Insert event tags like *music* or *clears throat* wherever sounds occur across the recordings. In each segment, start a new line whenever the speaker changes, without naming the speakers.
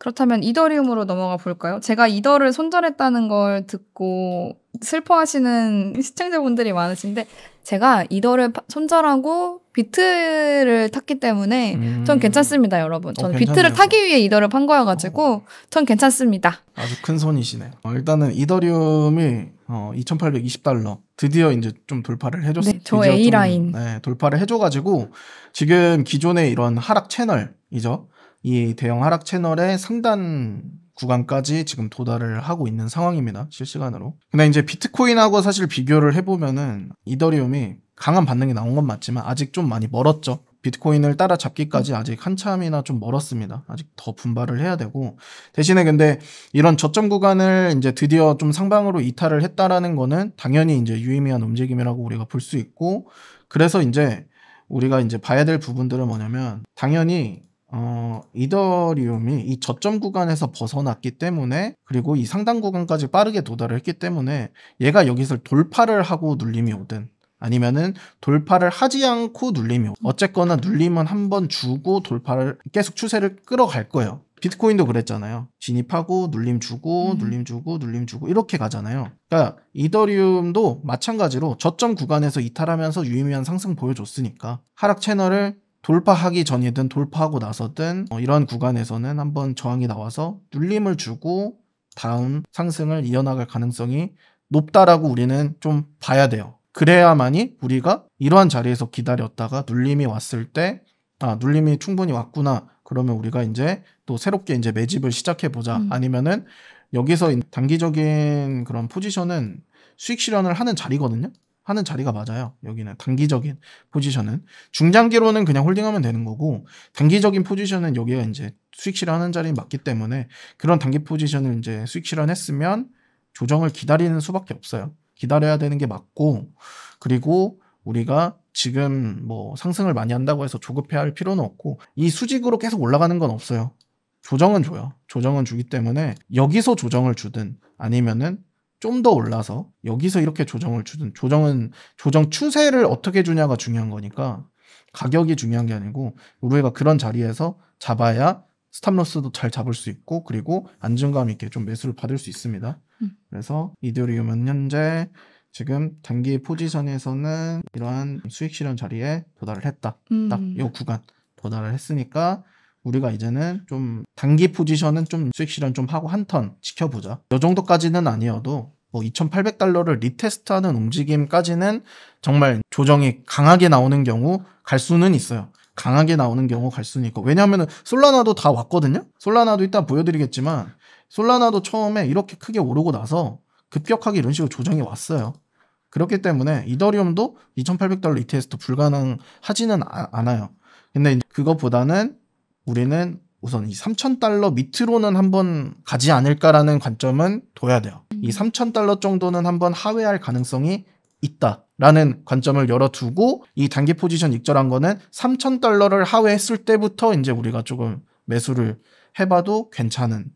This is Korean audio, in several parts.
그렇다면 이더리움으로 넘어가 볼까요? 제가 이더를 손절했다는 걸 듣고 슬퍼하시는 *laughs* 시청자분들이 많으신데 제가 이더를 손절하고 비트를 탔기 때문에 음. 전 괜찮습니다, 여러분. 저는 어, 비트를 타기 위해 이더를 판 거여가지고 어. 전 괜찮습니다.
아주 큰 손이시네요. 어, 일단은 이더리움이 어, 2,820달러 드디어 이제 좀 돌파를 해줬어요. 네, 저 A 라인 네, 돌파를 해줘가지고 지금 기존의 이런 하락 채널이죠. 이 대형 하락 채널의 상단 구간까지 지금 도달을 하고 있는 상황입니다. 실시간으로. 근데 이제 비트코인하고 사실 비교를 해보면은 이더리움이 강한 반응이 나온 건 맞지만 아직 좀 많이 멀었죠. 비트코인을 따라잡기까지 아직 한참이나 좀 멀었습니다. 아직 더 분발을 해야 되고 대신에 근데 이런 저점 구간을 이제 드디어 좀 상방으로 이탈을 했다라는 거는 당연히 이제 유의미한 움직임이라고 우리가 볼 수 있고 그래서 이제 우리가 이제 봐야 될 부분들은 뭐냐면 당연히 어, 이더리움이 이 저점 구간에서 벗어났기 때문에 그리고 이 상단 구간까지 빠르게 도달을 했기 때문에 얘가 여기서 돌파를 하고 눌림이 오든 아니면은 돌파를 하지 않고 눌림이 오든 어쨌거나 눌림은 한 번 주고 돌파를 계속 추세를 끌어갈 거예요. 비트코인도 그랬잖아요. 진입하고 눌림 주고 음. 눌림 주고 눌림 주고 이렇게 가잖아요. 그러니까 이더리움도 마찬가지로 저점 구간에서 이탈하면서 유의미한 상승 보여줬으니까 하락 채널을 돌파하기 전이든 돌파하고 나서든 어, 이런 구간에서는 한번 저항이 나와서 눌림을 주고 다음 상승을 이어나갈 가능성이 높다라고 우리는 좀 봐야 돼요. 그래야만이 우리가 이러한 자리에서 기다렸다가 눌림이 왔을 때, 아, 눌림이 충분히 왔구나. 그러면 우리가 이제 또 새롭게 이제 매집을 시작해보자. 음. 아니면은 여기서 단기적인 그런 포지션은 수익 실현을 하는 자리거든요. 하는 자리가 맞아요. 여기는 단기적인 포지션은 중장기로는 그냥 홀딩하면 되는 거고 단기적인 포지션은 여기가 이제 수익 실현하는 자리 맞기 때문에 그런 단기 포지션을 이제 수익 실현했으면 조정을 기다리는 수밖에 없어요. 기다려야 되는 게 맞고 그리고 우리가 지금 뭐 상승을 많이 한다고 해서 조급해할 필요는 없고 이 수직으로 계속 올라가는 건 없어요. 조정은 줘요. 조정은 주기 때문에 여기서 조정을 주든 아니면은 좀더 올라서 여기서 이렇게 조정을 주든 조정은 조정 추세를 어떻게 주냐가 중요한 거니까 가격이 중요한 게 아니고 우리가 그런 자리에서 잡아야 스탑로스도 잘 잡을 수 있고 그리고 안정감 있게 좀 매수를 받을 수 있습니다. 음. 그래서 이더리움은 현재 지금 단기 포지션에서는 이러한 수익 실현 자리에 도달을 했다. 음. 딱이 구간 도달을 했으니까 우리가 이제는 좀 단기 포지션은 좀 수익 실현 좀 하고 한 턴 지켜보자. 이 정도까지는 아니어도 뭐 2,800달러를 리테스트하는 움직임까지는 정말 조정이 강하게 나오는 경우 갈 수는 있어요. 강하게 나오는 경우 갈 수는 있고 왜냐하면 솔라나도 다 왔거든요. 솔라나도 일단 보여드리겠지만 솔라나도 처음에 이렇게 크게 오르고 나서 급격하게 이런 식으로 조정이 왔어요. 그렇기 때문에 이더리움도 2,800달러 리테스트 불가능하지는 아, 않아요. 근데 그것보다는 우리는 우선 이 3,000달러 밑으로는 한번 가지 않을까라는 관점은 둬야 돼요. 이 3,000달러 정도는 한번 하회할 가능성이 있다라는 관점을 열어두고 이 단기 포지션 익절한 거는 3,000달러를 하회했을 때부터 이제 우리가 조금 매수를 해봐도 괜찮은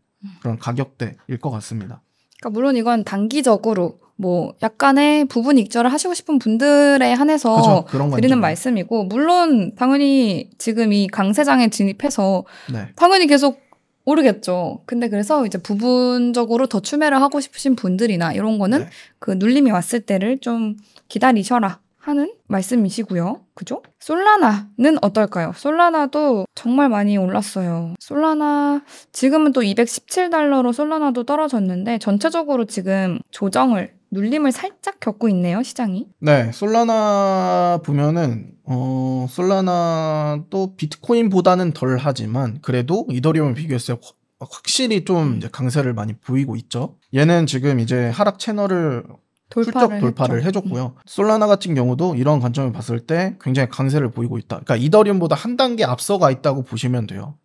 그런 가격대일 것 같습니다.
그러니까 물론 이건 단기적으로 뭐 약간의 부분 익절을 하시고 싶은 분들에 한해서 그쵸, 드리는 말씀이고 물론 당연히 지금 이 강세장에 진입해서 네. 당연히 계속 오르겠죠. 근데 그래서 이제 부분적으로 더 추매를 하고 싶으신 분들이나 이런 거는 네. 그 눌림이 왔을 때를 좀 기다리셔라 하는 말씀이시고요. 그죠? 솔라나는 어떨까요? 솔라나도 정말 많이 올랐어요. 솔라나 지금은 또 217달러로 솔라나도 떨어졌는데 전체적으로 지금 조정을 눌림을 살짝 겪고 있네요, 시장이.
네, 솔라나 보면은 어, 솔라나또 비트코인보다는 덜 하지만 그래도 이더리움 을 비교했을 때 확실히 좀 이제 강세를 많이 보이고 있죠. 얘는 지금 이제 하락 채널을
돌파를 돌파를 했죠. 음. 해줬고요.
솔라나 같은 경우도 이런 관점을 봤을 때 굉장히 강세를 보이고 있다. 그러니까 이더리움보다 한 단계 앞서가 있다고 보시면 돼요.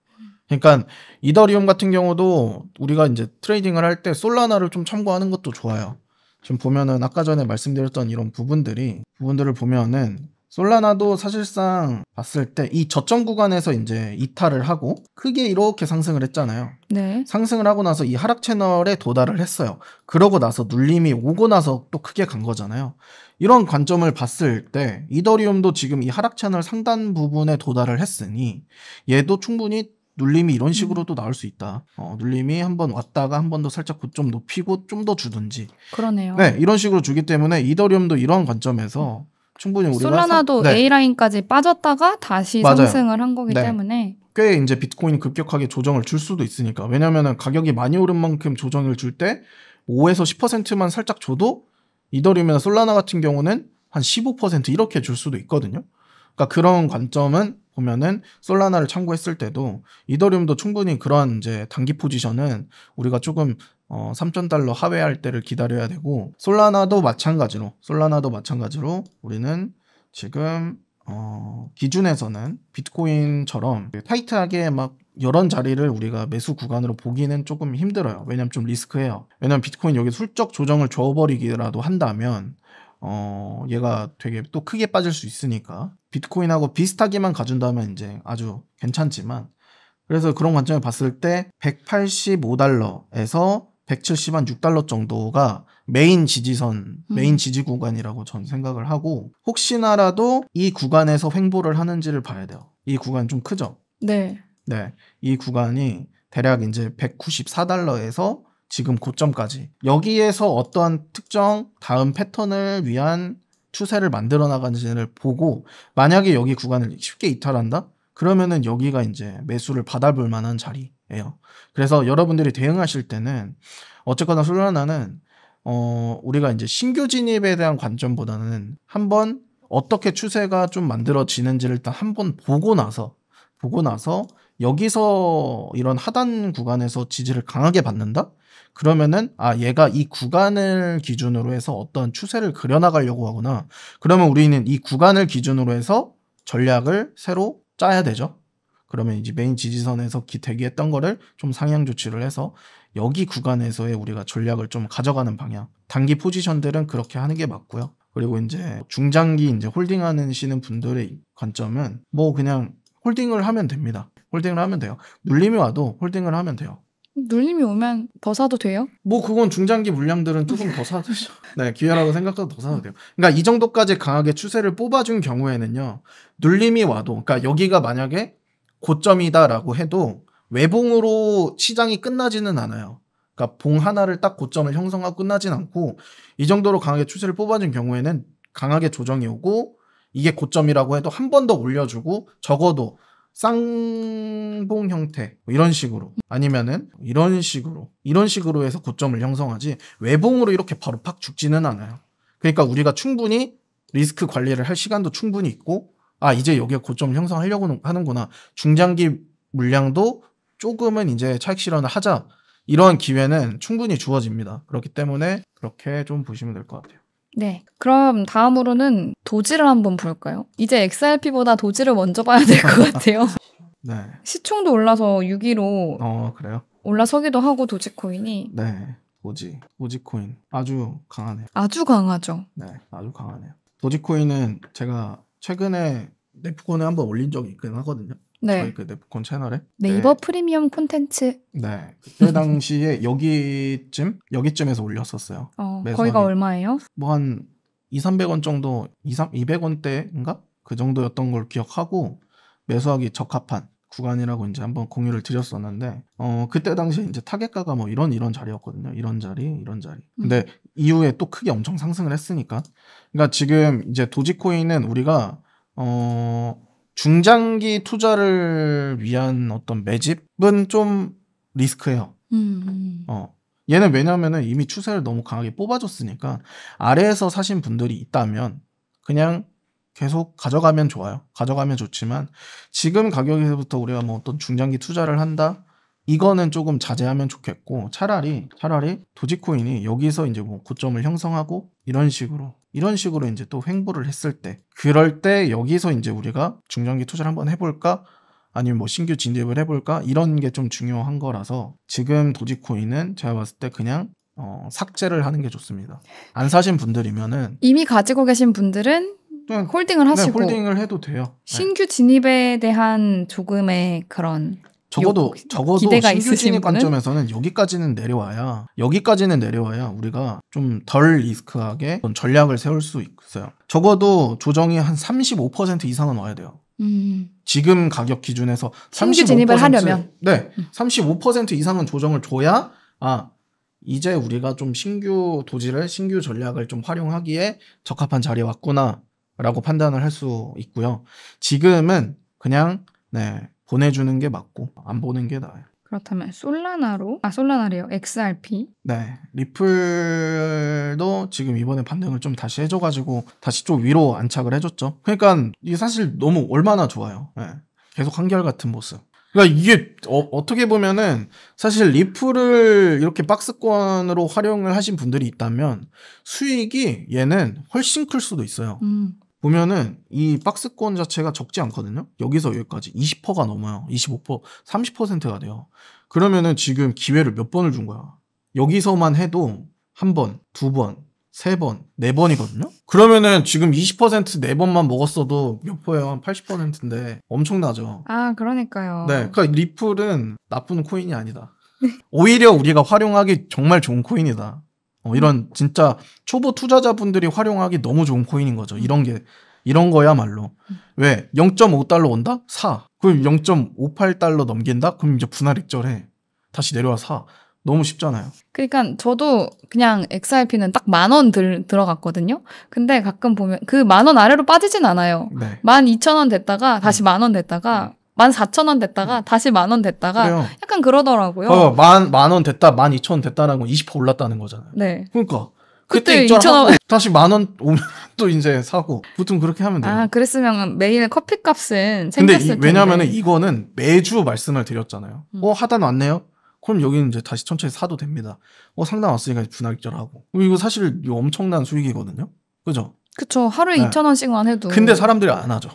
그러니까 이더리움 같은 경우도 우리가 이제 트레이딩을 할 때 솔라나를 좀 참고하는 것도 좋아요. 지금 보면은 아까 전에 말씀드렸던 이런 부분들이 부분들을 보면은 솔라나도 사실상 봤을 때 이 저점 구간에서 이제 이탈을 하고 크게 이렇게 상승을 했잖아요. 네. 상승을 하고 나서 이 하락 채널에 도달을 했어요. 그러고 나서 눌림이 오고 나서 또 크게 간 거잖아요. 이런 관점을 봤을 때 이더리움도 지금 이 하락 채널 상단 부분에 도달을 했으니 얘도 충분히 눌림이 이런 음. 식으로도 나올 수 있다. 어, 눌림이 한번 왔다가 한 번 더 살짝 좀 높이고 좀 더 주든지.
그러네요. 네,
이런 식으로 주기 때문에 이더리움도 이런 관점에서 충분히 우리가 솔라나도 네. A
라인까지 빠졌다가 다시 맞아요. 상승을 한 거기 네. 때문에
꽤 이제 비트코인 급격하게 조정을 줄 수도 있으니까 왜냐면은 가격이 많이 오른 만큼 조정을 줄 때 5에서 10%만 살짝 줘도 이더리움이나 솔라나 같은 경우는 한 15% 이렇게 줄 수도 있거든요. 그러니까 그런 관점은 보면은 솔라나를 참고했을 때도 이더리움도 충분히 그런 이제 단기 포지션은 우리가 조금 어, 3천달러 하회할 때를 기다려야 되고 솔라나도 마찬가지로 솔라나도 마찬가지로 우리는 지금 어, 기준에서는 비트코인처럼 타이트하게 막 여러 자리를 우리가 매수 구간으로 보기는 조금 힘들어요. 왜냐면 좀 리스크해요. 왜냐면 비트코인 여기 술적 조정을 줘버리기라도 한다면 어, 얘가 되게 또 크게 빠질 수 있으니까 비트코인하고 비슷하게만 가준다면 이제 아주 괜찮지만 그래서 그런 관점을 봤을 때 185달러에서 170한 6달러 정도가 메인 지지선, 음. 메인 지지 구간이라고 전 생각을 하고 혹시나라도 이 구간에서 횡보를 하는지를 봐야 돼요. 이 구간 좀 크죠? 네. 네. 이 구간이 대략 이제 194달러에서 지금 고점까지 여기에서 어떠한 특정 다음 패턴을 위한 추세를 만들어 나가는지를 보고 만약에 여기 구간을 쉽게 이탈한다 그러면은 여기가 이제 매수를 받아볼 만한 자리예요 그래서 여러분들이 대응하실 때는 어쨌거나 솔라나는 어 우리가 이제 신규 진입에 대한 관점보다는 한번 어떻게 추세가 좀 만들어지는지를 일단 한번 보고 나서 보고 나서 여기서 이런 하단 구간에서 지지를 강하게 받는다? 그러면은 아 얘가 이 구간을 기준으로 해서 어떤 추세를 그려나가려고 하거나 그러면 우리는 이 구간을 기준으로 해서 전략을 새로 짜야 되죠. 그러면 이제 메인 지지선에서 대기했던 거를 좀 상향 조치를 해서 여기 구간에서의 우리가 전략을 좀 가져가는 방향. 단기 포지션들은 그렇게 하는 게 맞고요. 그리고 이제 중장기 이제 홀딩하는 시는 분들의 관점은 뭐 그냥 홀딩을 하면 됩니다. 홀딩을 하면 돼요. 눌림이 와도 홀딩을 하면 돼요.
눌림이 오면 더 사도 돼요?
뭐 그건 중장기 물량들은 조금 더 사도 되죠. *laughs* 네 기회라고 생각해도더 사도 돼요. 그러니까 이 정도까지 강하게 추세를 뽑아준 경우에는요 눌림이 와도 그러니까 여기가 만약에 고점이다라고 해도 외봉으로 시장이 끝나지는 않아요. 그러니까 봉 하나를 딱 고점을 형성하고 끝나진 않고 이 정도로 강하게 추세를 뽑아준 경우에는 강하게 조정이 오고 이게 고점이라고 해도 한 번 더 올려주고 적어도 쌍봉 형태 뭐 이런 식으로 아니면은 이런 식으로 이런 식으로 해서 고점을 형성하지 외봉으로 이렇게 바로 팍 죽지는 않아요. 그러니까 우리가 충분히 리스크 관리를 할 시간도 충분히 있고 아 이제 여기에 고점 을 형성하려고 하는구나 중장기 물량도 조금은 이제 차익 실현을 하자 이런 기회는 충분히 주어집니다. 그렇기 때문에 그렇게 좀 보시면 될 것 같아요.
네. 그럼 다음으로는 도지를 한번 볼까요? 이제 XRP보다 도지를 먼저 봐야 될 것 같아요.
*laughs* 네.
시총도 올라서 6위로 어, 그래요? 올라서기도 하고 도지코인이
네. 도지, 도지코인 아주 강하네요.
아주 강하죠.
네, 아주 강하네요. 도지코인은 제가 최근에 네프콘에 한번 올린 적이 있긴 하거든요. 네. 저희 그 네프콘 채널에 네이버
네. 네. 프리미엄 콘텐츠
네 그때 당시에 *laughs* 여기쯤 여기쯤에서 올렸었어요. 어, 거기가 얼마예요? 뭐 한 2, 300원 정도 2, 200원대인가 그 정도였던 걸 기억하고 매수하기 적합한 구간이라고 이제 한번 공유를 드렸었는데 어 그때 당시에 이제 타겟가가 뭐 이런 이런 자리였거든요. 이런 자리, 이런 자리. 음. 근데 음. 이후에 또 크게 엄청 상승을 했으니까. 그러니까 지금 이제 도지코인은 우리가 어 중장기 투자를 위한 어떤 매집은 좀 리스크예요.
음, 음.
어. 얘는 왜냐면은 이미 추세를 너무 강하게 뽑아줬으니까 아래에서 사신 분들이 있다면 그냥 계속 가져가면 좋아요. 가져가면 좋지만 지금 가격에서부터 우리가 뭐 어떤 중장기 투자를 한다? 이거는 조금 자제하면 좋겠고 차라리 차라리 도지코인이 여기서 이제 뭐 고점을 형성하고 이런 식으로 이런 식으로 이제 또 횡보를 했을 때 그럴 때 여기서 이제 우리가 중장기 투자를 한번 해볼까 아니면 뭐 신규 진입을 해볼까 이런 게 좀 중요한 거라서 지금 도지코인은 제가 봤을 때 그냥 어, 삭제를 하는 게 좋습니다. 안 사신 분들이면은
이미 가지고 계신 분들은 네. 홀딩을 네, 하시고 네, 홀딩을
해도 돼요. 네. 신규
진입에 대한 조금의 그런
적어도 적어도 신규진입 관점에서는 여기까지는 내려와야 여기까지는 내려와야 우리가 좀 덜 리스크하게 전략을 세울 수 있어요. 적어도 조정이 한 35% 이상은 와야 돼요. 음. 지금 가격 기준에서 35% 진입을 하려면 네, 35% 음. 이상은 조정을 줘야 아 이제 우리가 좀 신규 도지를 신규 전략을 좀 활용하기에 적합한 자리에 왔구나라고 판단을 할 수 있고요. 지금은 그냥 네 보내주는 게 맞고 안 보는 게 나아요.
그렇다면 솔라나로 아 솔라나래요 XRP
네 리플도 지금 이번에 반등을 좀 다시 해줘가지고 다시 좀 위로 안착을 해줬죠 그러니까 이게 사실 너무 얼마나 좋아요 네. 계속 한결같은 모습 그러니까 이게 어, 떻게 보면은 사실 리플을 이렇게 박스권으로 활용을 하신 분들이 있다면 수익이 얘는 훨씬 클 수도 있어요. 음. 보면은 이 박스권 자체가 적지 않거든요. 여기서 여기까지 20%가 넘어요. 25%, 30%가 돼요. 그러면은 지금 기회를 몇 번을 준 거야. 여기서만 해도 한 번, 두 번, 세 번, 네 번이거든요. 그러면은 지금 20%네 번만 먹었어도 몇 퍼예요? 한 80%인데 엄청나죠.
아, 그러니까요. 네,
그러니까 리플은 나쁜 코인이 아니다. 오히려 우리가 활용하기 정말 좋은 코인이다. 어, 이런 진짜 초보 투자자분들이 활용하기 너무 좋은 코인인 거죠. 이런 게 이런 거야말로 왜 0.5달러 온다? 사. 그럼 0.58달러 넘긴다? 그럼 이제 분할 입절해. 다시 내려와 사. 너무 쉽잖아요.
그러니까 저도 그냥 XRP는 딱 만 원 들어갔거든요. 근데 가끔 보면 그 만 원 아래로 빠지진 않아요. 네. 만 이천 원 됐다가 다시 네. 만원 됐다가 네. 만 사천 원 됐다가 음. 다시 만 원 됐다가 그래요. 약간 그러더라고요. 어,
만, 만 원 됐다, 만 이천 원 됐다는 건20% 올랐다는 거잖아요. 네. 그러니까.
그때, 그때 2,000원 어,
다시 만원 오면 *laughs* 또 이제 사고 보통 그렇게 하면 돼요. 아
그랬으면 매일 커피 값은 생겼을 근데 왜냐하면
이거는 매주 말씀을 드렸잖아요. 음. 어 하단 왔네요. 그럼 여기는 이제 다시 천천히 사도 됩니다. 어 상당 왔으니까 분할결하고 어, 이거 사실 이 엄청난 수익이거든요. 그죠?
그쵸 하루에 네. 2,000원씩만 해도 근데
사람들이 안 하죠.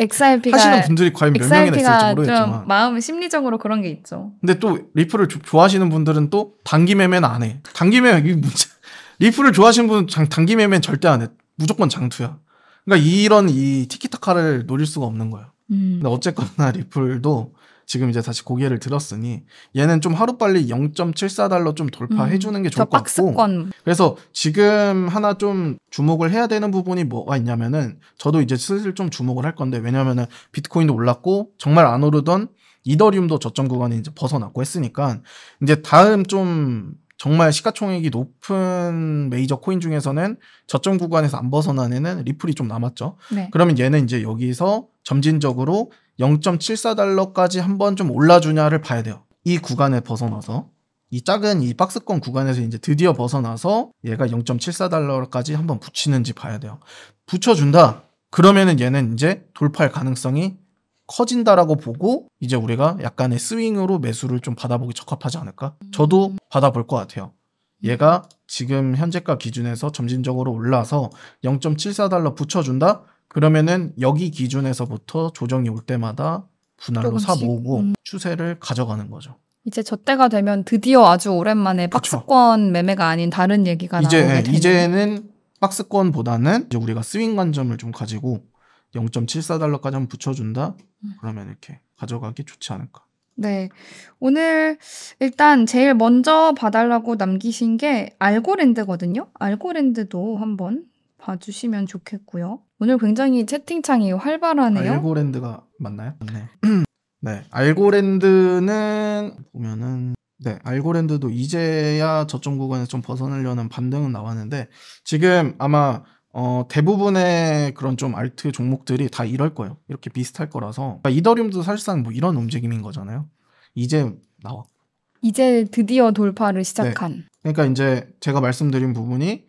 XRP가 하시는 분들이 과연 몇 명이나 있을지 모르겠지만 마음 심리적으로 그런 게 있죠.
근데 또 리플을 조, 좋아하시는 분들은 또 단기 매매는 안 해. 단기 매매 이 문제. *laughs* 리플을 좋아하시는 분은 장, 단기 매매는 절대 안 해. 무조건 장투야. 그러니까 이런 이 티키타카를 노릴 수가 없는 거야. 음. 근데 어쨌거나 리플도 지금 이제 다시 고개를 들었으니 얘는 좀 하루빨리 0.74달러 좀 돌파해 주는 음, 게 좋을 것 박스권. 같고 그래서 지금 하나 좀 주목을 해야 되는 부분이 뭐가 있냐면은 저도 이제 슬슬 좀 주목을 할 건데 왜냐면은 비트코인도 올랐고 정말 안 오르던 이더리움도 저점 구간에 이제 벗어났고 했으니까 이제 다음 좀 정말 시가총액이 높은 메이저 코인 중에서는 저점 구간에서 안 벗어난 애는 리플이 좀 남았죠. 네. 그러면 얘는 이제 여기서 점진적으로 0.74달러까지 한번 좀 올라주냐를 봐야 돼요. 이 구간에 벗어나서 이 작은 이 박스권 구간에서 이제 드디어 벗어나서 얘가 0.74달러까지 한번 붙이는지 봐야 돼요. 붙여준다. 그러면은 얘는 이제 돌파할 가능성이 커진다라고 보고 이제 우리가 약간의 스윙으로 매수를 좀 받아보기 적합하지 않을까? 저도 받아볼 것 같아요. 얘가 지금 현재가 기준에서 점진적으로 올라서 0.74달러 붙여준다? 그러면은 여기 기준에서부터 조정이 올 때마다 분할로 조금씩. 사 모으고 음. 추세를 가져가는 거죠.
이제 저 때가 되면 드디어 아주 오랜만에 그쵸. 박스권 매매가 아닌 다른 얘기가 이제, 나오게 예, 되는
이제는 박스권보다는 이제 우리가 스윙 관점을 좀 가지고 0.74달러까지 한번 붙여준다? 음. 그러면 이렇게 가져가기 좋지 않을까.
네. 오늘 일단 제일 먼저 봐달라고 남기신 게 알고랜드거든요. 알고랜드도 한번 봐주시면 좋겠고요. 오늘 굉장히 채팅창이 활발하네요.
알고랜드가 맞나요? 네 *clears throat* 네, 알고랜드는 보면은 네, 알고랜드도 이제야 저점 구간에서 좀 벗어나려는 반등은 나왔는데 지금 아마 어, 대부분의 그런 좀 알트 종목들이 다 이럴 거예요. 이렇게 비슷할 거라서 그러니까 이더리움도 사실상 뭐 이런 움직임인 거잖아요. 이제 나왔
이제 드디어 돌파를 시작한.
네, 그러니까 이제 제가 말씀드린 부분이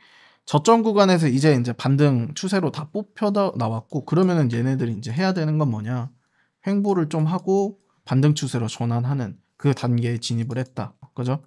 저점 구간에서 이제 이제 반등 추세로 다 뽑혀 나왔고 그러면은 얘네들이 이제 해야 되는 건 뭐냐 횡보를 좀 하고 반등 추세로 전환하는 그 단계에 진입을 했다 그죠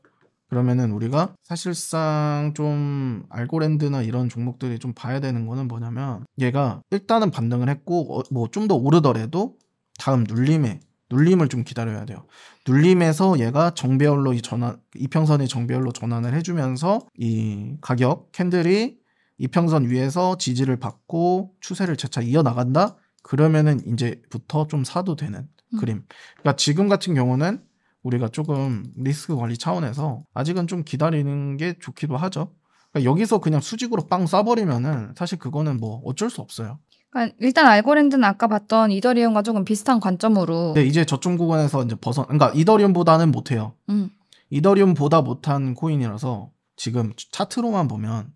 그러면은 우리가 사실상 좀 알고랜드나 이런 종목들이 좀 봐야 되는 거는 뭐냐면 얘가 일단은 반등을 했고 어, 뭐좀 더 오르더라도 다음 눌림에 눌림을 좀 기다려야 돼요. 눌림에서 얘가 정배열로 이 전환 이평선의 정배열로 전환을 해주면서 이 가격 캔들이 이평선 위에서 지지를 받고 추세를 재차 이어나간다? 그러면은 이제부터 좀 사도 되는 음. 그림. 그러니까 지금 같은 경우는 우리가 조금 리스크 관리 차원에서 아직은 좀 기다리는 게 좋기도 하죠. 그러니까 여기서 그냥 수직으로 빵 쏴버리면은 사실 그거는 뭐 어쩔 수 없어요.
그러니까 일단 알고랜드는 아까 봤던 이더리움과 조금 비슷한 관점으로. 네,
이제 저점 구간에서 이제 벗어. 그러니까 이더리움보다는 못해요. 음. 이더리움보다 못한 코인이라서 지금 차트로만 보면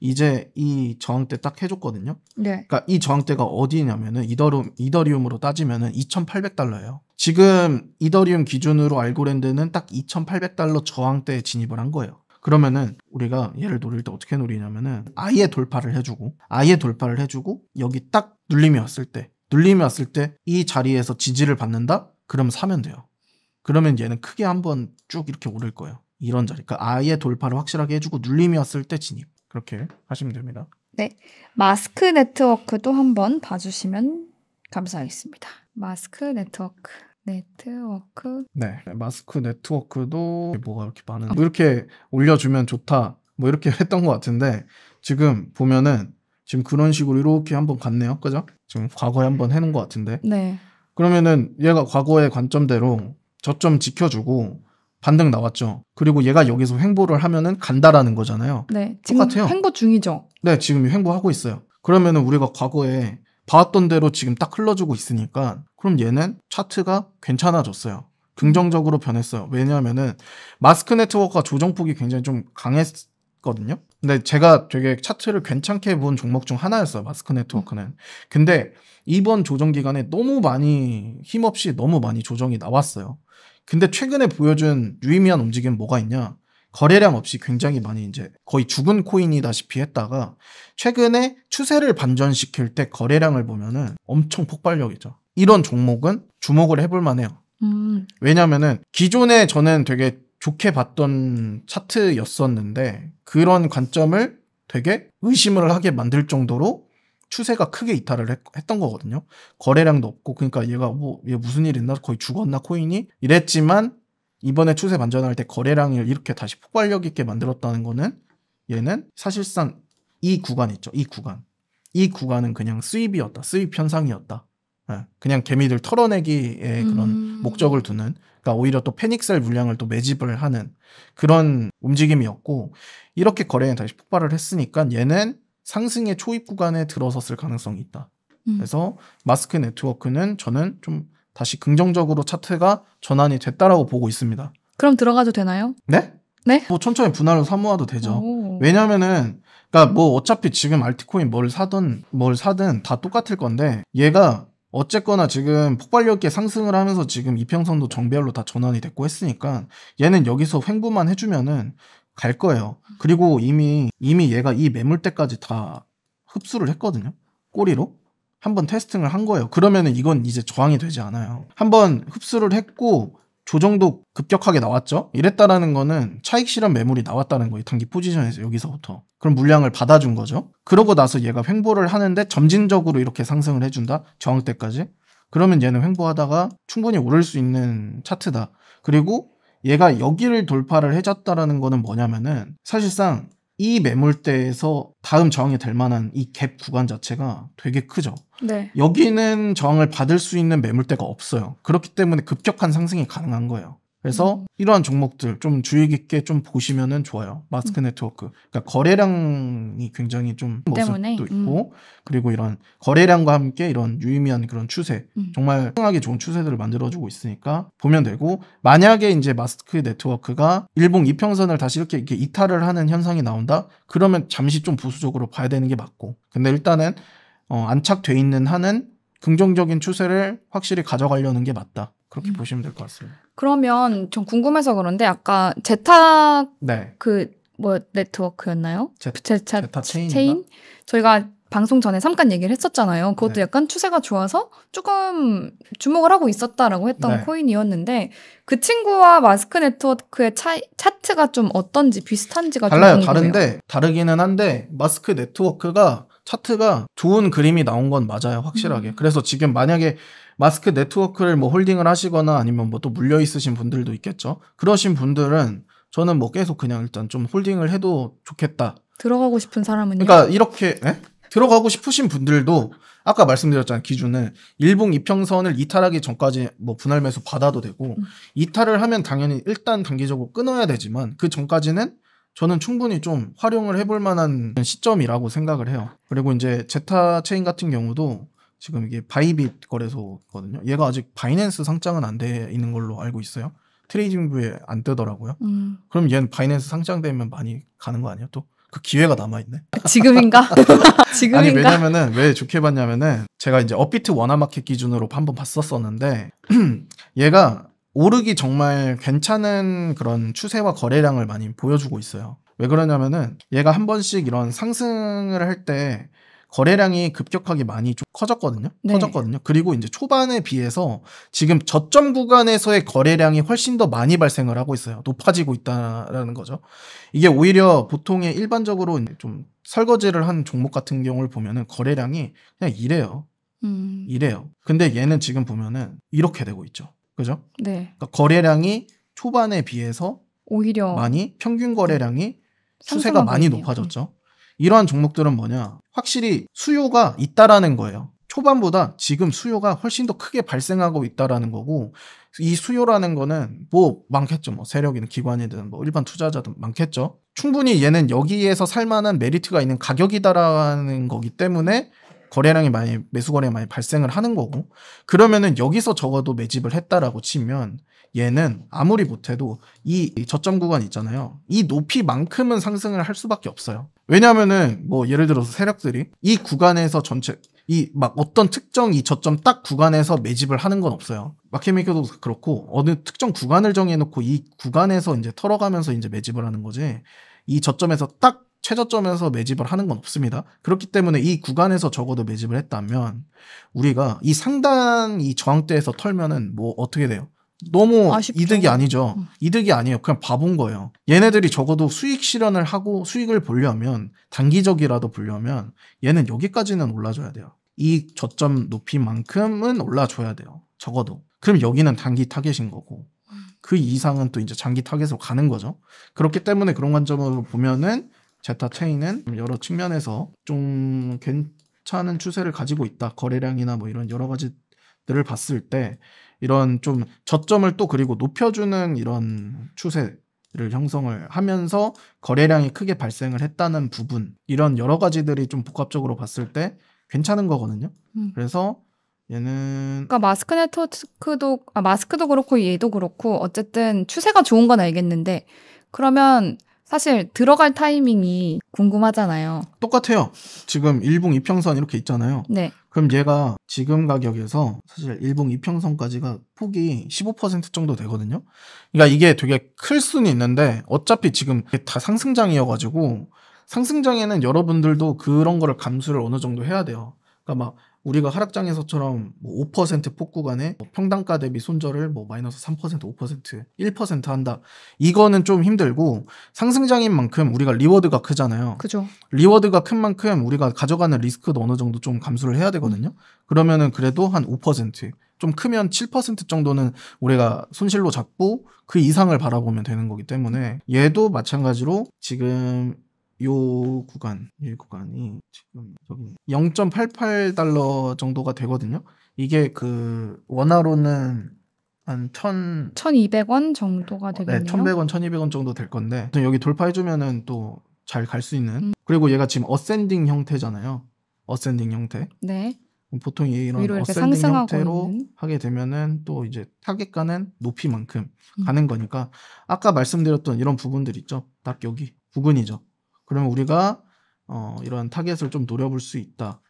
이제 이 저항대 딱 해줬거든요. 네. 그러니까 이 저항대가 어디냐면은 이더리움 이더리움으로 따지면은 2,800달러예요. 지금 이더리움 기준으로 알고랜드는 딱 2,800달러 저항대에 진입을 한 거예요. 그러면은 우리가 얘를 노릴 때 어떻게 노리냐면은 아예 돌파를 해주고 아예 돌파를 해주고 여기 딱 눌림이 왔을 때 눌림이 왔을 때 이 자리에서 지지를 받는다? 그럼 사면 돼요. 그러면 얘는 크게 한 번 쭉 이렇게 오를 거예요. 이런 자리. 그러니까 아예 돌파를 확실하게 해주고 눌림이 왔을 때 진입. 그렇게 하시면 됩니다.
네. 마스크 네트워크도 한 번 봐주시면 감사하겠습니다. 마스크 네트워크. 네트워크.
네, 마스크 네트워크도 뭐가 이렇게 많은 어. 이렇게 올려주면 좋다. 뭐 이렇게 *laughs* 했던 것 같은데 지금 보면은 지금 그런 식으로 이렇게 한번 갔네요, 그죠? 지금 과거에 한번 해놓은 것 같은데. 네. 그러면은 얘가 과거의 관점대로 저점 지켜주고 반등 나왔죠. 그리고 얘가 여기서 횡보를 하면은 간다라는 거잖아요.
네, 똑같아요. 횡보 중이죠.
네, 지금 횡보하고 있어요. 그러면은 우리가 과거에 봐왔던 대로 지금 딱 흘러주고 있으니까 그럼 얘는 차트가 괜찮아졌어요. 긍정적으로 변했어요. 왜냐하면은 마스크 네트워크가 조정폭이 굉장히 좀 강했거든요. 근데 제가 되게 차트를 괜찮게 본 종목 중 하나였어요. 마스크 네트워크는. 근데 이번 조정 기간에 너무 많이 힘없이 너무 많이 조정이 나왔어요. 근데 최근에 보여준 유의미한 움직임 뭐가 있냐? 거래량 없이 굉장히 많이 이제 거의 죽은 코인이다시피 했다가 최근에 추세를 반전시킬 때 거래량을 보면은 엄청 폭발력이죠. 이런 종목은 주목을 해볼 만해요. 음. 왜냐면은 기존에 저는 되게 좋게 봤던 차트였었는데 그런 관점을 되게 의심을 하게 만들 정도로 추세가 크게 이탈을 했, 던 거거든요. 거래량도 없고 그러니까 얘가 뭐 얘 무슨 일 있나 거의 죽었나 코인이 이랬지만 이번에 추세 반전할 때 거래량을 이렇게 다시 폭발력 있게 만들었다는 거는 얘는 사실상 이 구간 있죠. 이 구간. 이 구간은 그냥 수입이었다. 수입 현상이었다. 예, 그냥 개미들 털어내기에 그런 음... 목적을 두는 그러니까 오히려 또 패닉셀 물량을 또 매집을 하는 그런 움직임이었고 이렇게 거래는 다시 폭발을 했으니까 얘는 상승의 초입 구간에 들어섰을 가능성이 있다. 음. 그래서 마스크 네트워크는 저는 좀 다시 긍정적으로 차트가 전환이 됐다라고 보고 있습니다.
그럼 들어가도 되나요?
네? 네? 뭐 천천히 분할로 사모아도 되죠. 왜냐면은 그러니까 뭐 어차피 지금 알티코인 뭘 사든 뭘 사든 다 똑같을 건데 얘가 어쨌거나 지금 폭발력 있게 상승을 하면서 지금 이평선도 정배열로 다 전환이 됐고 했으니까 얘는 여기서 횡보만 해주면은 갈 거예요. 그리고 이미 이미 얘가 이 매물대까지 다 흡수를 했거든요. 꼬리로. 한번 테스팅을 한 거예요. 그러면은 이건 이제 저항이 되지 않아요. 한 번 흡수를 했고 조정도 급격하게 나왔죠. 이랬다라는 거는 차익 실현 매물이 나왔다는 거예요. 단기 포지션에서 여기서부터. 그럼 물량을 받아준 거죠. 그러고 나서 얘가 횡보를 하는데 점진적으로 이렇게 상승을 해준다. 저항 때까지. 그러면 얘는 횡보하다가 충분히 오를 수 있는 차트다. 그리고 얘가 여기를 돌파를 해줬다라는 거는 뭐냐면은 사실상 이 매물대에서 다음 저항이 될 만한 이 갭 구간 자체가 되게 크죠. 네. 여기는 저항을 받을 수 있는 매물대가 없어요. 그렇기 때문에 급격한 상승이 가능한 거예요. 그래서 음. 이러한 종목들 좀 주의 깊게 좀 보시면은 좋아요. 마스크 음. 네트워크. 그러니까 거래량이 굉장히 좀 모습도 음. 있고 음. 그리고 이런 거래량과 함께 이런 유의미한 그런 추세 음. 정말 흥하게 좋은 추세들을 만들어주고 있으니까 보면 되고 만약에 이제 마스크 네트워크가 일봉 이평선을 다시 이렇게, 이렇게 이탈을 하는 현상이 나온다 그러면 잠시 좀 보수적으로 봐야 되는 게 맞고 근데 일단은 어, 안착돼 있는 한은 긍정적인 추세를 확실히 가져가려는 게 맞다. 그렇게 음. 보시면 될 것 같습니다.
그러면 좀 궁금해서 그런데 아까 제타 네. 그뭐 네트워크였나요? 제, 제타, 제타 체인? 체인? 저희가 방송 전에 잠깐 얘기를 했었잖아요. 그것도 네. 약간 추세가 좋아서 조금 주목을 하고 있었다라고 했던 네. 코인이었는데 그 친구와 마스크 네트워크의 차, 차트가 좀 어떤지 비슷한지가 달라요. 다른데
다르기는 한데 마스크 네트워크가 차트가 좋은 그림이 나온 건 맞아요. 확실하게. 음. 그래서 지금 만약에 마스크 네트워크를 뭐 홀딩을 하시거나 아니면 뭐 또 물려 있으신 분들도 있겠죠. 그러신 분들은 저는 뭐 계속 그냥 일단 좀 홀딩을 해도 좋겠다.
들어가고 싶은 사람은요? 그러니까
이렇게 에? 예? 들어가고 싶으신 분들도 아까 말씀드렸잖아요. 기준은 일봉 이평선을 이탈하기 전까지 뭐 분할 매수 받아도 되고 음. 이탈을 하면 당연히 일단 단기적으로 끊어야 되지만 그 전까지는 저는 충분히 좀 활용을 해볼 만한 시점이라고 생각을 해요. 그리고 이제 제타 체인 같은 경우도 지금 이게 바이빗 거래소거든요. 얘가 아직 바이낸스 상장은 안 돼 있는 걸로 알고 있어요. 트레이딩뷰에 안 뜨더라고요. 음. 그럼 얘는 바이낸스 상장되면 많이 가는 거 아니에요? 또 그 기회가 남아 있네. *laughs* 지금인가?
*laughs*
지금인가? 아니 왜냐면은 왜 좋게 봤냐면은 제가 이제 업비트 원화마켓 기준으로 한번 봤었었는데 *clears throat* 얘가 오르기 정말 괜찮은 그런 추세와 거래량을 많이 보여주고 있어요. 왜 그러냐면은 얘가 한 번씩 이런 상승을 할 때 거래량이 급격하게 많이 좀 커졌거든요. 네. 커졌거든요. 그리고 이제 초반에 비해서 지금 저점 구간에서의 거래량이 훨씬 더 많이 발생을 하고 있어요. 높아지고 있다라는 거죠. 이게 오히려 보통의 일반적으로 좀 설거지를 한 종목 같은 경우를 보면은 거래량이 그냥 이래요. 음. 이래요. 근데 얘는 지금 보면은 이렇게 되고 있죠. 그죠? 네. 그러니까 거래량이 초반에 비해서 오히려 많이 평균 거래량이 네. 추세가 많이 거네요 높아졌죠. 이러한 종목들은 뭐냐? 확실히 수요가 있다라는 거예요. 초반보다 지금 수요가 훨씬 더 크게 발생하고 있다라는 거고 이 수요라는 거는 뭐 많겠죠. 뭐 세력이든 기관이든 뭐 일반 투자자든 많겠죠. 충분히 얘는 여기에서 살 만한 메리트가 있는 가격이다라는 거기 때문에 거래량이 많이 매수 거래가 많이 발생을 하는 거고 그러면은 여기서 적어도 매집을 했다라고 치면 얘는 아무리 못해도 이 저점 구간 있잖아요. 이 높이만큼은 상승을 할 수밖에 없어요. 왜냐하면은 뭐 예를 들어서 세력들이 이 구간에서 전체 이 막 어떤 특정 이 저점 딱 구간에서 매집을 하는 건 없어요. 마켓메이커도 그렇고 어느 특정 구간을 정해놓고 이 구간에서 이제 털어가면서 이제 매집을 하는 거지 이 저점에서 딱 최저점에서 매집을 하는 건 없습니다. 그렇기 때문에 이 구간에서 적어도 매집을 했다면 우리가 이 상단 이 저항대에서 털면은 뭐 어떻게 돼요? 너무 아쉽죠. 이득이 아니죠. 음. 이득이 아니에요. 그냥 바본 거예요. 얘네들이 적어도 수익 실현을 하고 수익을 보려면 단기적이라도 보려면 얘는 여기까지는 올라줘야 돼요. 이 저점 높이만큼은 올라줘야 돼요. 적어도. 그럼 여기는 단기 타겟인 거고 음. 그 이상은 또 이제 장기 타겟으로 가는 거죠. 그렇기 때문에 그런 관점으로 보면은 제타 체인은 여러 측면에서 좀 괜찮은 추세를 가지고 있다. 거래량이나 뭐 이런 여러 가지들을 봤을 때 이런 좀 저점을 또 그리고 높여주는 이런 추세 를 형성을 하면서 거래량이 크게 발생을 했다는 부분 이런 여러 가지들이 좀 복합적으로 봤을 때 괜찮은 거거든요. 음. 그래서 얘는
그러니까 마스크 네트워크도 아, 마스크도 그렇고 얘도 그렇고 어쨌든 추세가 좋은 건 알겠는데 그러면 사실 들어갈 타이밍이 궁금하잖아요.
똑같아요. 지금 1봉2평선 이렇게 있잖아요. 네. 그럼 얘가 지금 가격에서 사실 1봉2평선까지가 폭이 15% 정도 되거든요. 그러니까 이게 되게 클 수는 있는데 어차피 지금 다 상승장이어가지고 상승장에는 여러분들도 그런 거를 감수를 어느 정도 해야 돼요. 그러니까 막 우리가 하락장에서처럼 뭐 5%폭 구간에 뭐 평당가 대비 손절을 뭐 마이너스 3%, 5%, 1% 한다. 이거는 좀 힘들고 상승장인 만큼 우리가 리워드가 크잖아요. 그죠. 리워드가 큰 만큼 우리가 가져가는 리스크도 어느 정도 좀 감수를 해야 되거든요. 음. 그러면은 그래도 한 5%. 좀 크면 7% 정도는 우리가 손실로 잡고 그 이상을 바라보면 되는 거기 때문에 얘도 마찬가지로 지금 요 구간, 이 구간이 지금 저기 0.88달러 정도가 되거든요. 이게 그 원화로는 한 천,
1,200원 정도가 어, 네, 되겠네요. 네,
1,100원, 1,200원 정도 될 건데 여기 돌파해주면은 또 잘 갈 수 있는 음. 그리고 얘가 지금 어센딩 형태잖아요. 어센딩 형태. 네. 보통 이런 어센딩 형태로 있는. 하게 되면은 또 이제 타겟가는 높이만큼 음. 가는 거니까 아까 말씀드렸던 이런 부분들 있죠. 딱 여기 부근이죠. 그러면 우리가 어, 이러한 타겟을 좀 노려볼 수 있다.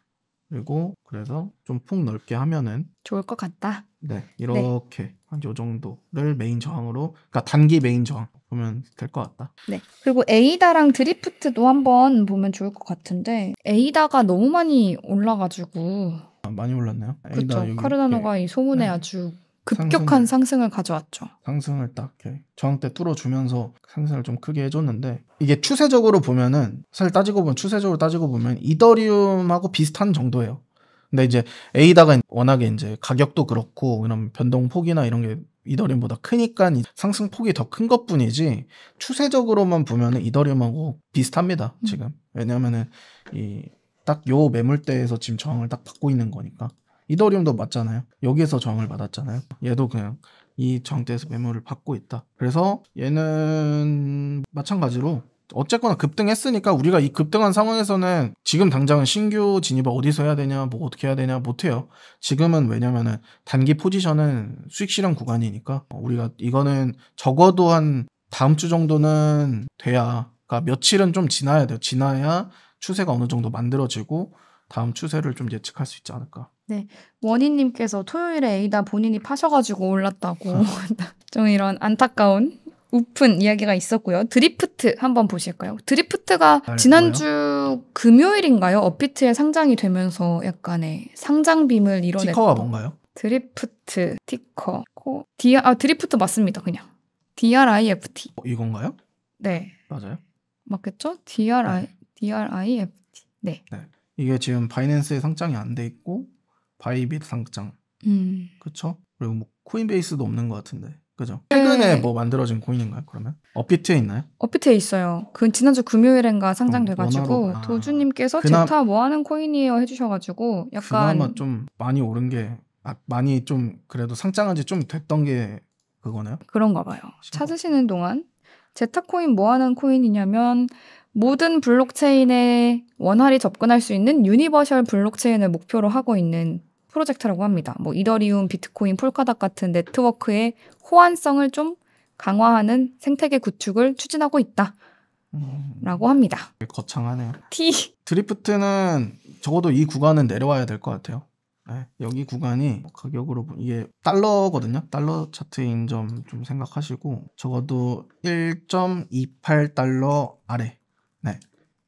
그리고 그래서 좀 폭 넓게 하면은
좋을 것 같다.
네, 네. 이렇게 네. 한요 정도를 메인 저항으로, 그러니까 단기 메인 저항 보면 될 것 같다. 네,
그리고 에이다랑 드리프트도 한번 보면 좋을 것 같은데 에이다가 너무 많이 올라가지고
아, 많이 올랐나요? 그렇죠. 카르다노가이
소문에 네. 아주
급격한
상승, 을 가져왔죠.
상승을 딱 저항대 뚫어주면서 상승을 좀 크게 해줬는데 이게 추세적으로 보면은 사실 따지고 보면 추세적으로 따지고 보면 이더리움하고 비슷한 정도예요. 근데 이제 에이다가 워낙에 이제 가격도 그렇고 그런 변동폭이나 이런 게 이더리움보다 크니까 상승폭이 더 큰 것뿐이지 추세적으로만 보면은 이더리움하고 비슷합니다 지금 음. 왜냐하면은 이 딱 요 매물대에서 지금 저항을 딱 받고 있는 거니까 이더리움도 맞잖아요. 여기에서 저항을 받았잖아요. 얘도 그냥 이 저항대에서 매물을 받고 있다. 그래서 얘는 마찬가지로 어쨌거나 급등했으니까 우리가 이 급등한 상황에서는 지금 당장은 신규 진입을 어디서 해야 되냐 뭐 어떻게 해야 되냐 못해요 지금은 왜냐면은 단기 포지션은 수익 실현 구간이니까 우리가 이거는 적어도 한 다음 주 정도는 돼야 그러니까 며칠은 좀 지나야 돼요 지나야 추세가 어느 정도 만들어지고 다음 추세를 좀 예측할 수 있지 않을까.
네. 원희님께서 토요일에 에이다 본인이 파셔가지고 올랐다고 *laughs* 좀 이런 안타까운 우픈 이야기가 있었고요. 드리프트 한번 보실까요? 드리프트가 알고요? 아, 지난주 금요일인가요? 업비트에 상장이 되면서 약간의 상장빔을 이뤄냈 티커가 뭔가요? 드리프트 티커 코, D, 아, 드리프트 맞습니다. 그냥 DRIFT 어, 이건가요? 네 맞아요. 맞겠죠? DRI 네. DRIFT
네. 네. 이게 지금 바이낸스에 상장이 안 돼 있고 바이빗 상장. 음. 그렇죠? 그리고 뭐 코인베이스도 없는 것 같은데. 그죠? 네. 최근에 네. 뭐 만들어진 코인인가요? 그러면 업비트에 있나요?
업비트에 있어요. 그 지난주 금요일엔가 상장돼가지고 아. 도주님께서 그나... 제타 뭐하는 코인이에요 해주셔가지고 약간 그나마
좀 많이 오른 게 아, 많이 좀 그래도 상장한 지 좀 됐던 게 그거네요? 그런가 봐요.
찾으시는 동안 제타 코인 뭐하는 코인이냐면 모든 블록체인에 원활히 접근할 수 있는 유니버셜 블록체인을 목표로 하고 있는 프로젝트라고 합니다. 뭐 이더리움, 비트코인, 폴카닷 같은 네트워크의 호환성을 좀 강화하는 생태계 구축을 추진하고 있다. 라고 합니다.
거창하네요. T 드리프트는 적어도 이 구간은 내려와야 될 것 같아요. 네, 여기 구간이 가격으로 이게 달러거든요. 달러 차트인 점 좀 생각하시고 적어도 1.28달러 아래 네.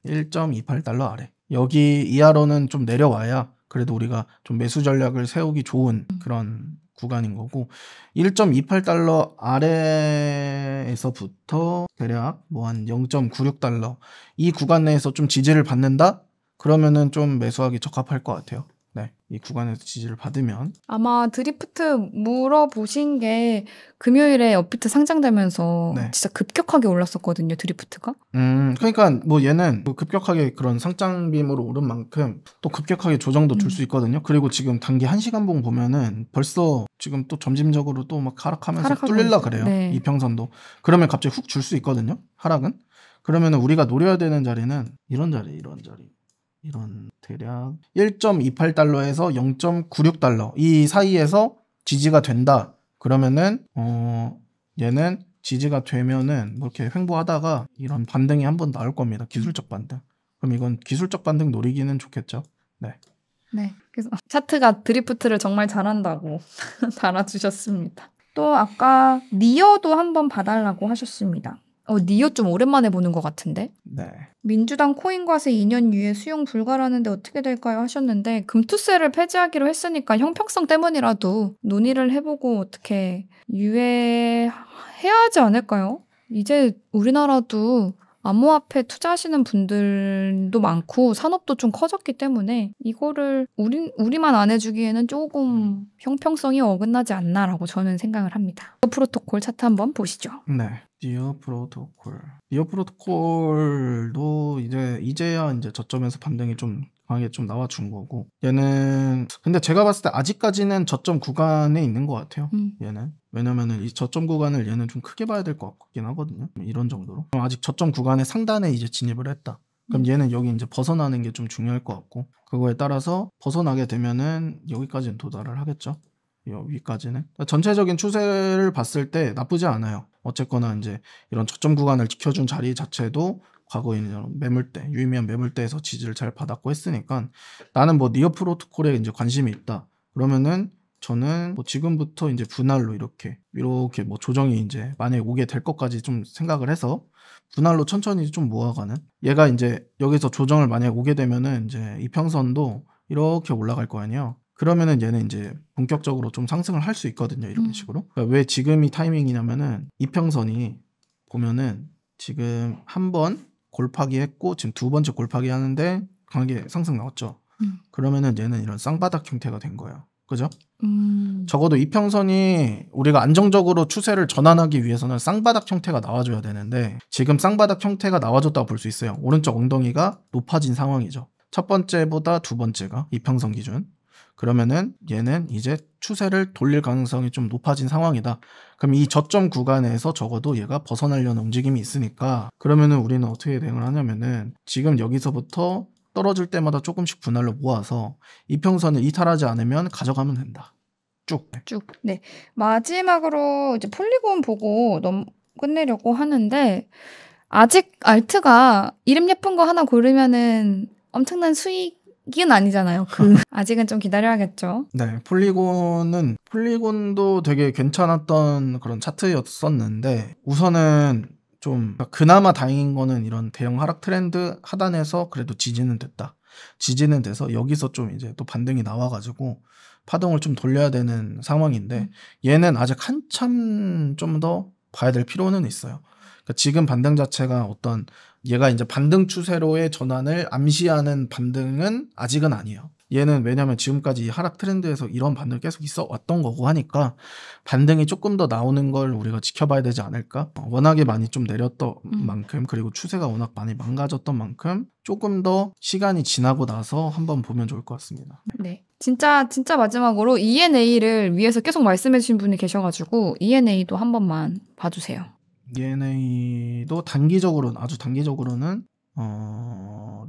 1.28달러 아래. 여기 이하로는 좀 내려와야 그래도 우리가 좀 매수 전략을 세우기 좋은 음. 그런 구간인 거고 1.28달러 아래에서부터 대략 뭐 한 0.96달러 이 구간 내에서 좀 지지를 받는다? 그러면은 좀 매수하기 적합할 것 같아요. 네, 이 구간에서 지지를 받으면
아마 드리프트 물어보신 게 금요일에 업비트 상장되면서 네. 진짜 급격하게 올랐었거든요 드리프트가
음 그러니까 뭐 얘는 뭐 급격하게 그런 상장빔으로 오른 만큼 또 급격하게 조정도 줄수 음. 있거든요 그리고 지금 단기 한시간봉 보면은 벌써 지금 또 점진적으로 또 막 하락하면서 뚫릴라 그래요 네. 이평선도 그러면 갑자기 훅 줄 수 있거든요 하락은 그러면은 우리가 노려야 되는 자리는 이런 자리 이런 자리 이런 대략 1.28달러에서 0.96달러 이 사이에서 지지가 된다. 그러면은 어 얘는 지지가 되면은 뭐 이렇게 횡보하다가 이런 반등이 한 번 나올 겁니다. 기술적 반등. 그럼 이건 기술적 반등 노리기는 좋겠죠. 네.
네. 그래서 차트가 드리프트를 정말 잘한다고 *laughs* 달아주셨습니다. 또 아까 니어도 한 번 봐달라고 하셨습니다. 어, 니어 좀 오랜만에 보는 것 같은데? 네. 민주당 코인과세 2년 유예 수용 불가라는데 어떻게 될까요? 하셨는데 금투세를 폐지하기로 했으니까 형평성 때문이라도 논의를 해보고 어떻게 유예해야 하지 않을까요? 이제 우리나라도 암호화폐 투자하시는 분들도 많고 산업도 좀 커졌기 때문에 이거를 우리, 우리만 안 해주기에는 조금 음. 형평성이 어긋나지 않나라고 저는 생각을 합니다. 프로토콜 차트 한번 보시죠.
네. 리어 프로토콜. 리어 프로토콜도 이제 이제야 이제 저점에서 반등이 좀 강하게 좀 나와준 거고 얘는 근데 제가 봤을 때 아직까지는 저점 구간에 있는 것 같아요 음. 얘는 왜냐면은 이 저점 구간을 얘는 좀 크게 봐야 될 것 같긴 하거든요 이런 정도로 아직 저점 구간의 상단에 이제 진입을 했다 그럼 음. 얘는 여기 이제 벗어나는 게 좀 중요할 것 같고 그거에 따라서 벗어나게 되면은 여기까지는 도달을 하겠죠 위까지는 전체적인 추세를 봤을 때 나쁘지 않아요 어쨌거나 이제 이런 저점 구간을 지켜준 자리 자체도 과거에는 매물대 유의미한 매물대에서 지지를 잘 받았고 했으니까 나는 뭐 니어 네 프로토콜에 이제 관심이 있다 그러면은 저는 뭐 지금부터 이제 분할로 이렇게 이렇게 뭐 조정이 이제 만약에 오게 될 것까지 좀 생각을 해서 분할로 천천히 좀 모아가는 얘가 이제 여기서 조정을 만약에 오게 되면은 이제 이평선도 이렇게 올라갈 거 아니에요 그러면은 얘는 이제 본격적으로 좀 상승을 할 수 있거든요 이런 음. 식으로 그러니까 왜 지금이 타이밍이냐면은 이평선이 보면은 지금 한번 골파기 했고 지금 두 번째 골파기 하는데 강하게 상승 나왔죠. 음. 그러면은 얘는 이런 쌍바닥 형태가 된 거예요. 그죠? 음. 적어도 이평선이 우리가 안정적으로 추세를 전환하기 위해서는 쌍바닥 형태가 나와줘야 되는데 지금 쌍바닥 형태가 나와줬다고 볼 수 있어요. 오른쪽 엉덩이가 높아진 상황이죠. 첫 번째보다 두 번째가 이평선 기준. 그러면은 얘는 이제 추세를 돌릴 가능성이 좀 높아진 상황이다. 그럼 이 저점 구간에서 적어도 얘가 벗어나려는 움직임이 있으니까 그러면은 우리는 어떻게 대응을 하냐면은 지금 여기서부터 떨어질 때마다 조금씩 분할로 모아서 이평선을 이탈하지 않으면 가져가면 된다. 쭉. 네. 쭉. 네.
마지막으로 이제 폴리곤 보고 넘 끝내려고 하는데 아직 알트가 이름 예쁜 거 하나 고르면은 엄청난 수익 이건 아니잖아요. 그 음. *laughs* 아직은 좀 기다려야겠죠.
네, 폴리곤은 폴리곤도 되게 괜찮았던 그런 차트였었는데 우선은 좀 그나마 다행인 거는 이런 대형 하락 트렌드 하단에서 그래도 지지는 됐다. 지지는 돼서 여기서 좀 이제 또 반등이 나와가지고 파동을 좀 돌려야 되는 상황인데 음. 얘는 아직 한참 좀 더 봐야 될 필요는 있어요. 그러니까 지금 반등 자체가 어떤 얘가 이제 반등 추세로의 전환을 암시하는 반등은 아직은 아니에요. 얘는 왜냐면 지금까지 하락 트렌드에서 이런 반등 계속 있어 왔던 거고 하니까 반등이 조금 더 나오는 걸 우리가 지켜봐야 되지 않을까? 워낙에 많이 좀 내렸던 음. 만큼 그리고 추세가 워낙 많이 망가졌던 만큼 조금 더 시간이 지나고 나서 한번 보면 좋을 것 같습니다.
네. 진짜 진짜 마지막으로 ENA를 위해서 계속 말씀해 주신 분이 계셔 가지고 ENA도 한 번만 봐 주세요.
ENA도 단기적으로는 아주 단기적으로는 어,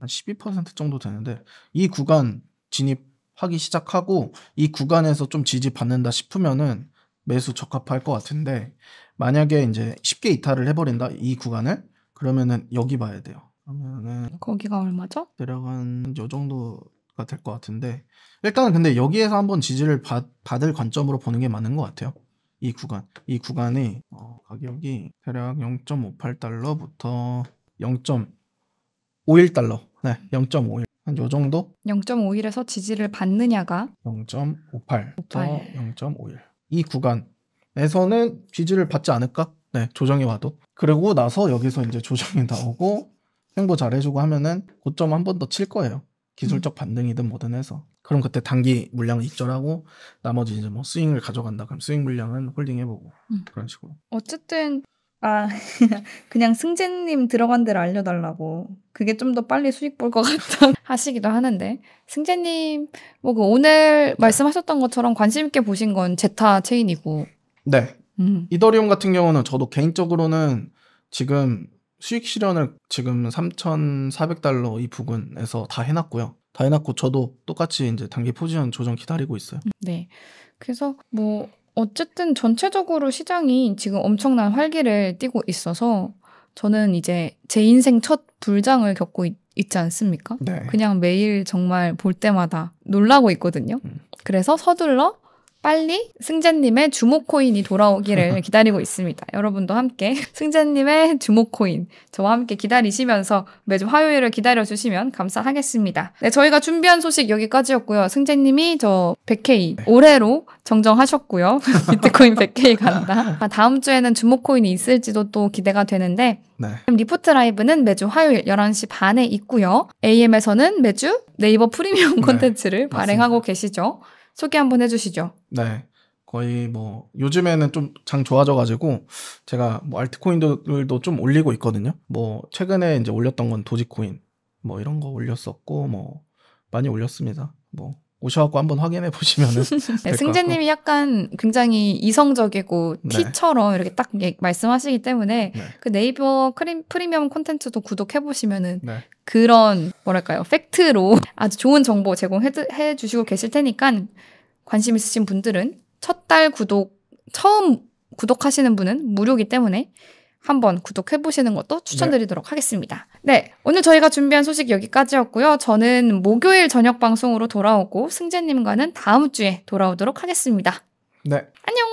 한12% 정도 되는데 이 구간 진입하기 시작하고 이 구간에서 좀 지지 받는다 싶으면은 매수 적합할 것 같은데 만약에 이제 쉽게 이탈을 해버린다 이 구간을 그러면은 여기 봐야 돼요. 그러면은 거기가 얼마죠? 내려간 요 정도가 될 것 같은데 일단은 근데 여기에서 한번 지지를 받, 받을 관점으로 보는 게 맞는 것 같아요. 이 구간 이 구간의 어, 가격이 대략 0.58달러부터 0.51달러 네 0.51. 한요 정도?
0.51에서 지지를 받느냐가
0.58부터 0.51. 이 구간에서는 지지를 받지 않을까? 네, 조정이 와도. 그리고 나서 여기서 이제 조정이 나오고 행보 잘해주고 하면은 고점 한 번 더 칠 거예요. 기술적 음. 반등이든 뭐든 해서 그럼 그때 단기 물량을 익절하고 나머지 이제 뭐 스윙을 가져간다 그럼 스윙 물량은 홀딩해보고 음. 그런 식으로
어쨌든 아 *laughs* 그냥 승재님 들어간 데로 알려달라고 그게 좀 더 빨리 수익 볼 것 같다 *laughs* 하시기도 하는데 승재님 뭐그 오늘 네. 말씀하셨던 것처럼 관심 있게 보신 건 제타 체인이고 네 음.
이더리움 같은 경우는 저도 개인적으로는 지금 수익 실현을 지금 3,400달러 이 부근에서 다 해놨고요. 다 해놨고 저도 똑같이 이제 단기 포지션 조정 기다리고 있어요.
네. 그래서 뭐 어쨌든 전체적으로 시장이 지금 엄청난 활기를 띠고 있어서 저는 이제 제 인생 첫 불장을 겪고 있, 지 않습니까? 네. 그냥 매일 정말 볼 때마다 놀라고 있거든요. 음. 그래서 서둘러 빨리 승재님의 주목 코인이 돌아오기를 *laughs* 기다리고 있습니다. 여러분도 함께 *laughs* 승재님의 주목 코인 저와 함께 기다리시면서 매주 화요일을 기다려 주시면 감사하겠습니다. 네, 저희가 준비한 소식 여기까지였고요. 승재님이저 100K 올해로 정정하셨고요. *laughs* 비트코인 100K 간다. 아, 다음 주에는 주목 코인이 있을지도 또 기대가 되는데 네. 리포트 라이브는 매주 화요일 11시 반에 있고요. AM에서는 매주 네이버 프리미엄 네, 콘텐츠를 네, 발행하고 계시죠. 소개 한번 해주시죠.
네. 거의 뭐 요즘에는 좀 장 좋아져가지고 제가 뭐 알트코인들도 좀 올리고 있거든요. 뭐 최근에 이제 올렸던 건 도지코인 뭐 이런 거 올렸었고 뭐 많이 올렸습니다. 뭐 오셔갖고 한번 확인해 보시면은 *laughs* 네, 승재님이
약간 굉장히 이성적이고 티처럼 네. 이렇게 딱 말씀하시기 때문에 네. 그 네이버 크림 프리미엄 콘텐츠도 구독해 보시면은 네. 그런 뭐랄까요 팩트로 아주 좋은 정보 제공해 주시고 계실 테니까 관심 있으신 분들은 첫 달 구독 처음 구독하시는 분은 무료기 때문에 한번 구독해보시는 것도 네. 추천드리도록 네. 하겠습니다. 네. 오늘 저희가 준비한 소식 여기까지였고요. 저는 목요일 저녁 방송으로 돌아오고 승재님과는 다음 주에 돌아오도록 하겠습니다. 네. 안녕!